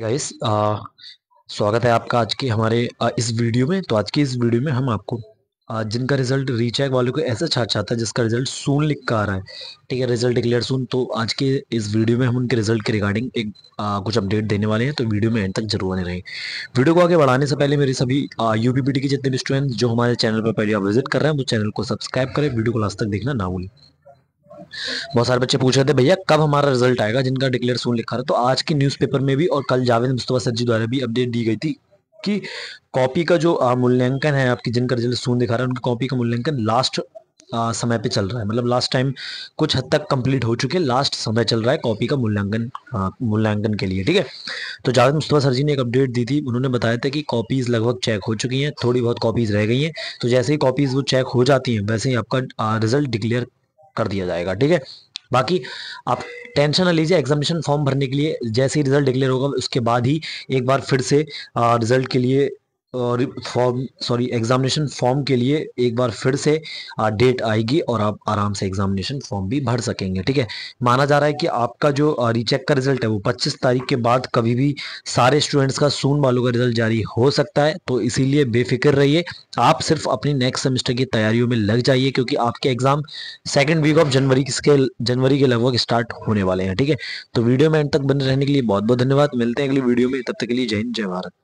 guys स्वागत है आपका आज के हमारे आ, इस वीडियो में तो आज की इस वीडियो में हम आपको आ, जिनका रिजल्ट रीचैक वाले को ऐसा छाट चाहता है जिसका रिजल्ट सून लिख कर आ रहा है ठीक है रिजल्ट डिक्लेयर सून तो आज के इस वीडियो में हम उनके रिजल्ट के रिगार्डिंग एक आ, कुछ अपडेट देने वाले हैं तो वीडियो में एंड तक जरूर बने रहें वीडियो को आगे बढ़ाने से पहले मेरे सभी यू के जितने भी स्टूडेंट जो हमारे चैनल पर पहले आप विजिट कर रहे हैं वो चैनल को सब्सक्राइब करें वीडियो को लास्ट तक देखना ना भूलें बहुत सारे बच्चे पूछ रहे थे भैया कब हमारा रिजल्ट आएगा जिनका डिक्लेयर सोन लिखा रहा तो आज के न्यूज़पेपर में भी और कल जावेद मुस्तफ़ा सज्जी द्वारा भी अपडेट दी गई थी कि कॉपी का जो मूल्यांकन है आपकी जिनका रिजल्ट सोन दिखा रहा है उनकी कॉपी का मूल्यांकन लास्ट आ, समय पे चल रहा है मतलब लास्ट टाइम कुछ हद तक कंप्लीट हो चुके लास्ट समय चल रहा है कॉपी का मूल्यांकन मूल्यांकन के लिए ठीक है तो जावेद मुस्तफ़ा सर जी ने एक अपडेट दी थी उन्होंने बताया था कि कॉपीज़ लगभग चेक हो चुकी हैं थोड़ी बहुत कॉपीज़ रह गई हैं तो जैसे ही कॉपीज़ वो चेक हो जाती हैं वैसे ही आपका रिजल्ट डिक्लेयर कर दिया जाएगा ठीक है बाकी आप टेंशन ना लीजिए एग्जामिनेशन फॉर्म भरने के लिए जैसे ही रिजल्ट डिक्लेयर होगा उसके बाद ही एक बार फिर से रिजल्ट के लिए और फॉर्म सॉरी एग्जामिनेशन फॉर्म के लिए एक बार फिर से डेट आएगी और आप आराम से एग्जामिनेशन फॉर्म भी भर सकेंगे ठीक है माना जा रहा है कि आपका जो रीचेक का रिजल्ट है वो 25 तारीख के बाद कभी भी सारे स्टूडेंट्स का सून वालों का रिजल्ट जारी हो सकता है तो इसीलिए बेफिक्र रहिए आप सिर्फ अपनी नेक्स्ट सेमेस्टर की तैयारियों में लग जाइए क्योंकि आपके एग्जाम सेकेंड वीक ऑफ जनवरी के जनवरी के लगभग स्टार्ट होने वाले हैं ठीक है तो वीडियो में एंड तक बने रहने के लिए बहुत बहुत धन्यवाद मिलते हैं अगली वीडियो में तब तक के लिए जय हिंद जय भारत